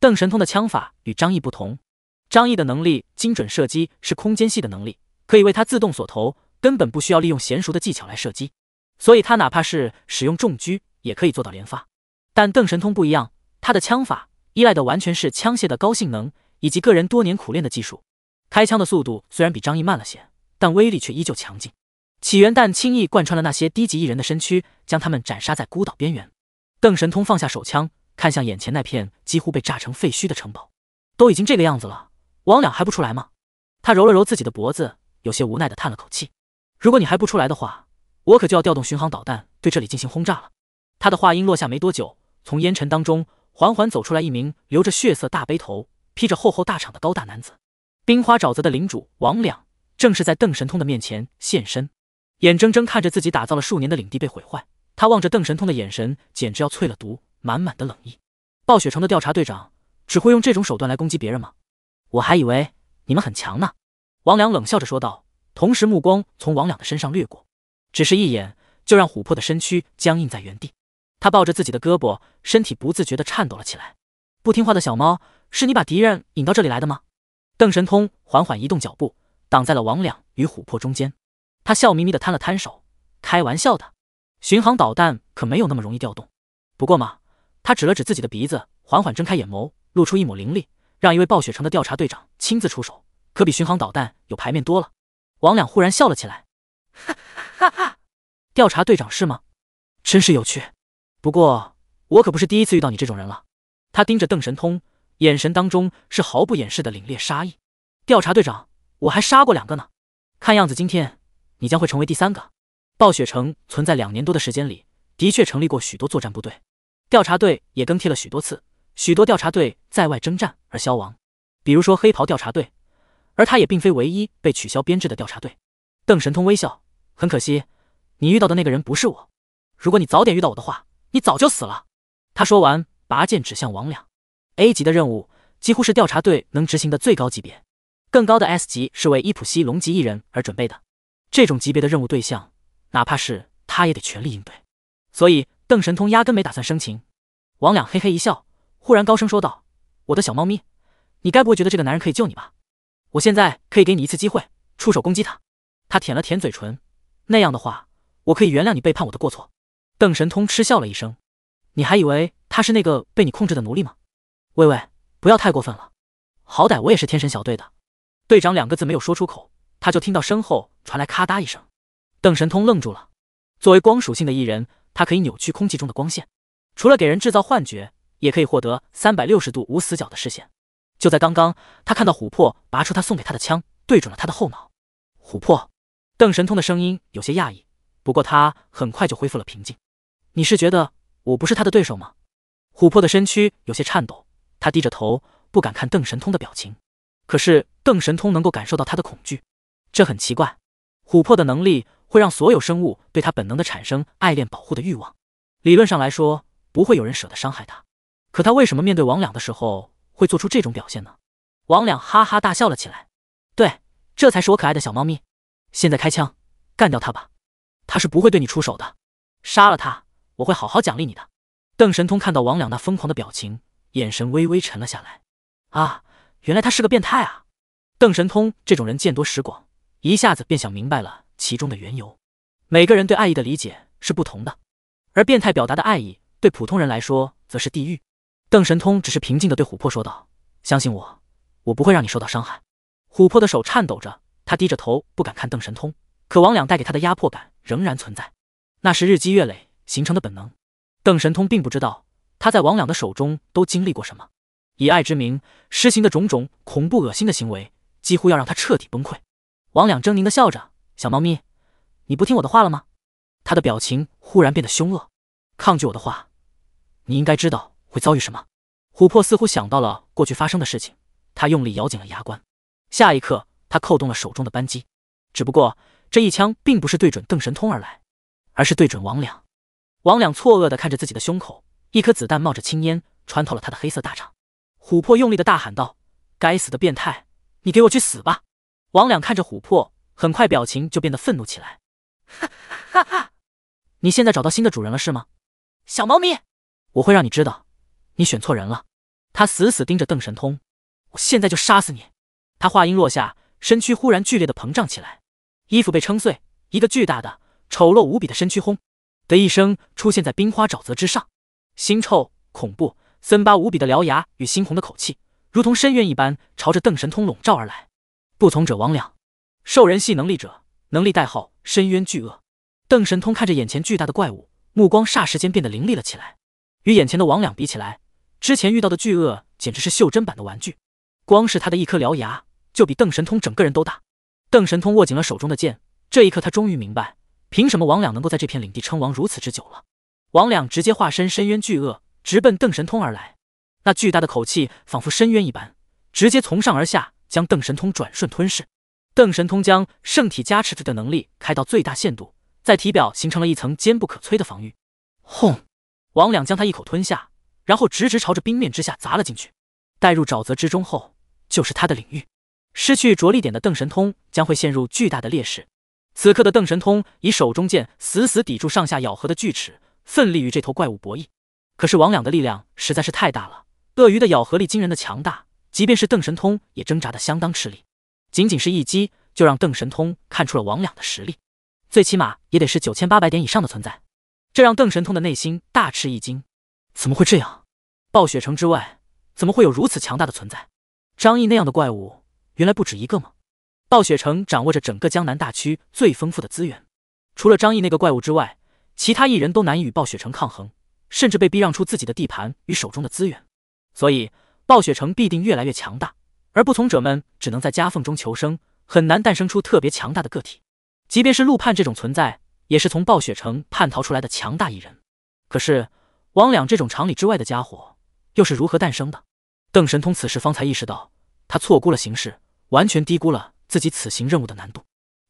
邓神通的枪法与张毅不同，张毅的能力精准射击是空间系的能力，可以为他自动锁头，根本不需要利用娴熟的技巧来射击，所以他哪怕是使用重狙也可以做到连发。但邓神通不一样，他的枪法依赖的完全是枪械的高性能以及个人多年苦练的技术，开枪的速度虽然比张毅慢了些，但威力却依旧强劲。起源弹轻易贯穿了那些低级异人的身躯，将他们斩杀在孤岛边缘。邓神通放下手枪。看向眼前那片几乎被炸成废墟的城堡，都已经这个样子了，王两还不出来吗？他揉了揉自己的脖子，有些无奈的叹了口气。如果你还不出来的话，我可就要调动巡航导弹对这里进行轰炸了。他的话音落下没多久，从烟尘当中缓缓走出来一名留着血色大背头、披着厚厚大氅的高大男子。冰花沼泽的领主王两，正是在邓神通的面前现身。眼睁睁看着自己打造了数年的领地被毁坏，他望着邓神通的眼神简直要淬了毒。满满的冷意，暴雪城的调查队长只会用这种手段来攻击别人吗？我还以为你们很强呢。王良冷笑着说道，同时目光从王良的身上掠过，只是一眼就让琥珀的身躯僵硬在原地。他抱着自己的胳膊，身体不自觉的颤抖了起来。不听话的小猫，是你把敌人引到这里来的吗？邓神通缓缓移动脚步，挡在了王良与琥珀中间。他笑眯眯的摊了摊手，开玩笑的，巡航导弹可没有那么容易调动。不过嘛。他指了指自己的鼻子，缓缓睁开眼眸，露出一抹凌厉，让一位暴雪城的调查队长亲自出手，可比巡航导弹有牌面多了。王两忽然笑了起来，哈哈哈！调查队长是吗？真是有趣。不过我可不是第一次遇到你这种人了。他盯着邓神通，眼神当中是毫不掩饰的凛冽杀意。调查队长，我还杀过两个呢。看样子今天你将会成为第三个。暴雪城存在两年多的时间里，的确成立过许多作战部队。调查队也更替了许多次，许多调查队在外征战而消亡，比如说黑袍调查队，而他也并非唯一被取消编制的调查队。邓神通微笑，很可惜，你遇到的那个人不是我。如果你早点遇到我的话，你早就死了。他说完，拔剑指向王两。A 级的任务几乎是调查队能执行的最高级别，更高的 S 级是为伊普西龙级一人而准备的。这种级别的任务对象，哪怕是他也得全力应对，所以。邓神通压根没打算生擒，王两嘿嘿一笑，忽然高声说道：“我的小猫咪，你该不会觉得这个男人可以救你吧？我现在可以给你一次机会，出手攻击他。”他舔了舔嘴唇，那样的话，我可以原谅你背叛我的过错。邓神通嗤笑了一声：“你还以为他是那个被你控制的奴隶吗？”“喂喂，不要太过分了，好歹我也是天神小队的队长。”两个字没有说出口，他就听到身后传来咔嗒一声。邓神通愣住了。作为光属性的异人。它可以扭曲空气中的光线，除了给人制造幻觉，也可以获得三百六十度无死角的视线。就在刚刚，他看到琥珀拔出他送给他的枪，对准了他的后脑。琥珀，邓神通的声音有些讶异，不过他很快就恢复了平静。你是觉得我不是他的对手吗？琥珀的身躯有些颤抖，他低着头，不敢看邓神通的表情。可是邓神通能够感受到他的恐惧，这很奇怪。琥珀的能力。会让所有生物对他本能的产生爱恋、保护的欲望。理论上来说，不会有人舍得伤害他。可他为什么面对王两的时候会做出这种表现呢？王两哈哈大笑了起来。对，这才是我可爱的小猫咪。现在开枪，干掉它吧。它是不会对你出手的。杀了它，我会好好奖励你的。邓神通看到王两那疯狂的表情，眼神微微沉了下来。啊，原来他是个变态啊！邓神通这种人见多识广，一下子便想明白了。其中的缘由，每个人对爱意的理解是不同的，而变态表达的爱意对普通人来说则是地狱。邓神通只是平静地对琥珀说道：“相信我，我不会让你受到伤害。”琥珀的手颤抖着，他低着头不敢看邓神通，可王两带给他的压迫感仍然存在，那是日积月累形成的本能。邓神通并不知道他在王两的手中都经历过什么，以爱之名施行的种种恐怖恶心的行为，几乎要让他彻底崩溃。王两狰狞的笑着。小猫咪，你不听我的话了吗？他的表情忽然变得凶恶，抗拒我的话，你应该知道会遭遇什么。琥珀似乎想到了过去发生的事情，他用力咬紧了牙关。下一刻，他扣动了手中的扳机，只不过这一枪并不是对准邓神通而来，而是对准王两。王两错愕地看着自己的胸口，一颗子弹冒着青烟穿透了他的黑色大肠。琥珀用力的大喊道：“该死的变态，你给我去死吧！”王两看着琥珀。很快，表情就变得愤怒起来。哈哈哈！哈，你现在找到新的主人了是吗，小猫咪？我会让你知道，你选错人了。他死死盯着邓神通，我现在就杀死你！他话音落下，身躯忽然剧烈的膨胀起来，衣服被撑碎，一个巨大的、丑陋无比的身躯轰的一声出现在冰花沼泽之上，腥臭、恐怖、森巴无比的獠牙与猩红的口气，如同深渊一般朝着邓神通笼罩而来。不从者亡两。兽人系能力者，能力代号深渊巨鳄。邓神通看着眼前巨大的怪物，目光霎时间变得凌厉了起来。与眼前的王两比起来，之前遇到的巨鳄简直是袖珍版的玩具。光是他的一颗獠牙，就比邓神通整个人都大。邓神通握紧了手中的剑，这一刻他终于明白，凭什么王两能够在这片领地称王如此之久了？王两直接化身深渊巨鳄，直奔邓神通而来。那巨大的口气仿佛深渊一般，直接从上而下将邓神通转瞬吞噬。邓神通将圣体加持的能力开到最大限度，在体表形成了一层坚不可摧的防御。轰！王两将他一口吞下，然后直直朝着冰面之下砸了进去。带入沼泽之中后，就是他的领域。失去着力点的邓神通将会陷入巨大的劣势。此刻的邓神通以手中剑死死抵住上下咬合的锯齿，奋力与这头怪物博弈。可是王两的力量实在是太大了，鳄鱼的咬合力惊人的强大，即便是邓神通也挣扎的相当吃力。仅仅是一击，就让邓神通看出了王两的实力，最起码也得是九千八百点以上的存在，这让邓神通的内心大吃一惊。怎么会这样？暴雪城之外，怎么会有如此强大的存在？张毅那样的怪物，原来不止一个吗？暴雪城掌握着整个江南大区最丰富的资源，除了张毅那个怪物之外，其他异人都难以与暴雪城抗衡，甚至被逼让出自己的地盘与手中的资源，所以暴雪城必定越来越强大。而不从者们只能在夹缝中求生，很难诞生出特别强大的个体。即便是陆判这种存在，也是从暴雪城叛逃出来的强大一人。可是王两这种常理之外的家伙，又是如何诞生的？邓神通此时方才意识到，他错估了形势，完全低估了自己此行任务的难度。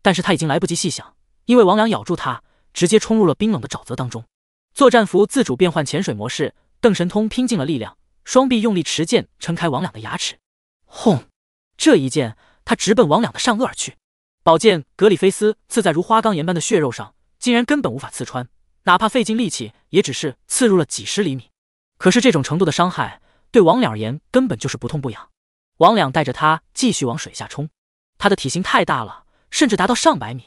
但是他已经来不及细想，因为王两咬住他，直接冲入了冰冷的沼泽当中。作战服自主变换潜水模式，邓神通拼尽了力量，双臂用力持剑撑开王两的牙齿。轰！这一剑，他直奔王两的上颚而去。宝剑格里菲斯刺在如花岗岩般的血肉上，竟然根本无法刺穿，哪怕费尽力气，也只是刺入了几十厘米。可是这种程度的伤害，对王两而言根本就是不痛不痒。王两带着他继续往水下冲。他的体型太大了，甚至达到上百米，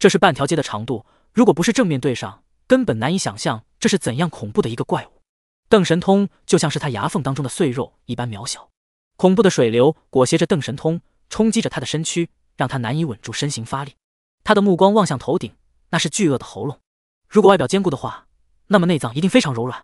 这是半条街的长度。如果不是正面对上，根本难以想象这是怎样恐怖的一个怪物。邓神通就像是他牙缝当中的碎肉一般渺小。恐怖的水流裹挟着邓神通，冲击着他的身躯，让他难以稳住身形发力。他的目光望向头顶，那是巨鳄的喉咙。如果外表坚固的话，那么内脏一定非常柔软。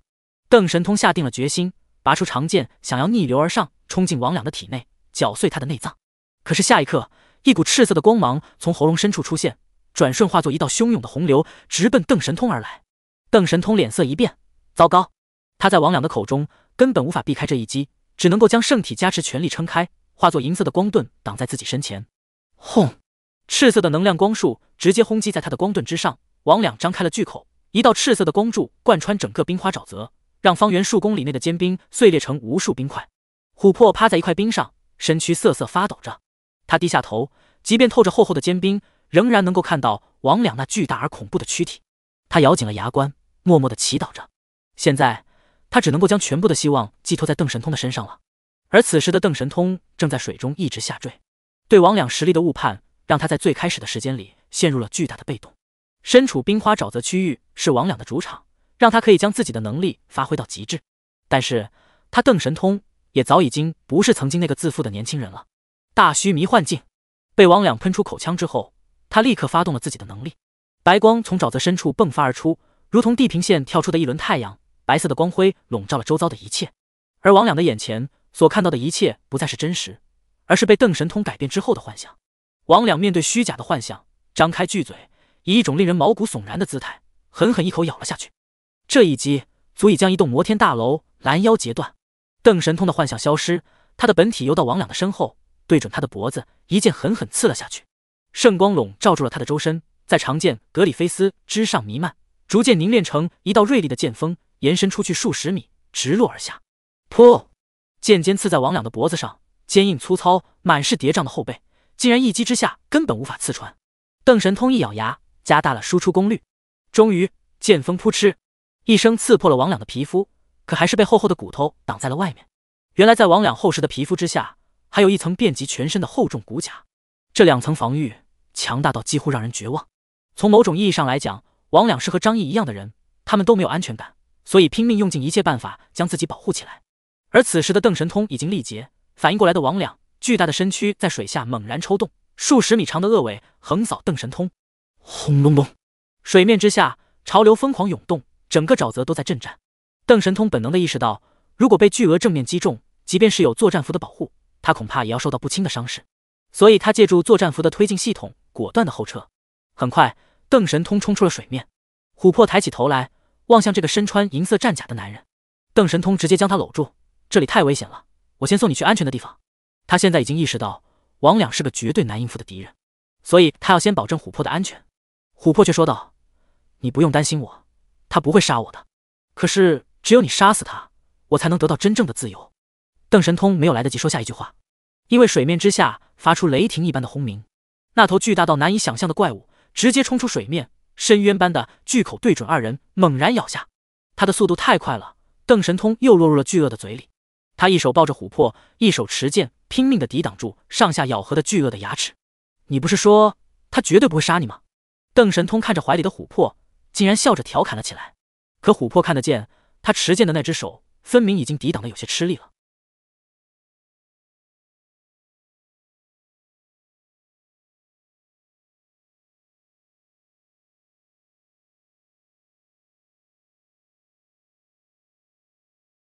邓神通下定了决心，拔出长剑，想要逆流而上，冲进王两的体内，搅碎他的内脏。可是下一刻，一股赤色的光芒从喉咙深处出现，转瞬化作一道汹涌的洪流，直奔邓神通而来。邓神通脸色一变，糟糕！他在王两的口中根本无法避开这一击。只能够将圣体加持全力撑开，化作银色的光盾挡在自己身前。轰！赤色的能量光束直接轰击在他的光盾之上。王两张开了巨口，一道赤色的光柱贯穿整个冰花沼泽，让方圆数公里内的坚冰碎裂成无数冰块。琥珀趴在一块冰上，身躯瑟瑟发抖着。他低下头，即便透着厚厚的坚冰，仍然能够看到王两那巨大而恐怖的躯体。他咬紧了牙关，默默的祈祷着。现在。他只能够将全部的希望寄托在邓神通的身上了，而此时的邓神通正在水中一直下坠，对王两实力的误判让他在最开始的时间里陷入了巨大的被动。身处冰花沼泽区域是王两的主场，让他可以将自己的能力发挥到极致。但是他邓神通也早已经不是曾经那个自负的年轻人了。大虚迷幻境被王两喷出口腔之后，他立刻发动了自己的能力，白光从沼泽深处迸发而出，如同地平线跳出的一轮太阳。白色的光辉笼罩了周遭的一切，而王两的眼前所看到的一切不再是真实，而是被邓神通改变之后的幻想。王两面对虚假的幻想，张开巨嘴，以一种令人毛骨悚然的姿态，狠狠一口咬了下去。这一击足以将一栋摩天大楼拦腰截断。邓神通的幻想消失，他的本体游到王两的身后，对准他的脖子，一剑狠狠刺了下去。圣光笼罩住了他的周身，在长剑格里菲斯之上弥漫，逐渐凝练成一道锐利的剑锋。延伸出去数十米，直落而下，噗！剑尖刺在王两的脖子上，坚硬粗糙、满是叠嶂的后背，竟然一击之下根本无法刺穿。邓神通一咬牙，加大了输出功率，终于剑锋噗嗤一声刺破了王两的皮肤，可还是被厚厚的骨头挡在了外面。原来，在王两厚实的皮肤之下，还有一层遍及全身的厚重骨甲。这两层防御强大到几乎让人绝望。从某种意义上来讲，王两是和张毅一样的人，他们都没有安全感。所以拼命用尽一切办法将自己保护起来，而此时的邓神通已经力竭，反应过来的王魉巨大的身躯在水下猛然抽动，数十米长的鳄尾横扫邓神通。轰隆隆，水面之下，潮流疯狂涌动，整个沼泽都在震颤。邓神通本能的意识到，如果被巨额正面击中，即便是有作战服的保护，他恐怕也要受到不轻的伤势。所以，他借助作战服的推进系统，果断的后撤。很快，邓神通冲出了水面，琥珀抬起头来。望向这个身穿银色战甲的男人，邓神通直接将他搂住。这里太危险了，我先送你去安全的地方。他现在已经意识到王魉是个绝对难应付的敌人，所以他要先保证琥珀的安全。琥珀却说道：“你不用担心我，他不会杀我的。可是只有你杀死他，我才能得到真正的自由。”邓神通没有来得及说下一句话，因为水面之下发出雷霆一般的轰鸣，那头巨大到难以想象的怪物直接冲出水面。深渊般的巨口对准二人，猛然咬下。他的速度太快了，邓神通又落入了巨鳄的嘴里。他一手抱着琥珀，一手持剑，拼命的抵挡住上下咬合的巨鳄的牙齿。你不是说他绝对不会杀你吗？邓神通看着怀里的琥珀，竟然笑着调侃了起来。可琥珀看得见，他持剑的那只手分明已经抵挡的有些吃力了。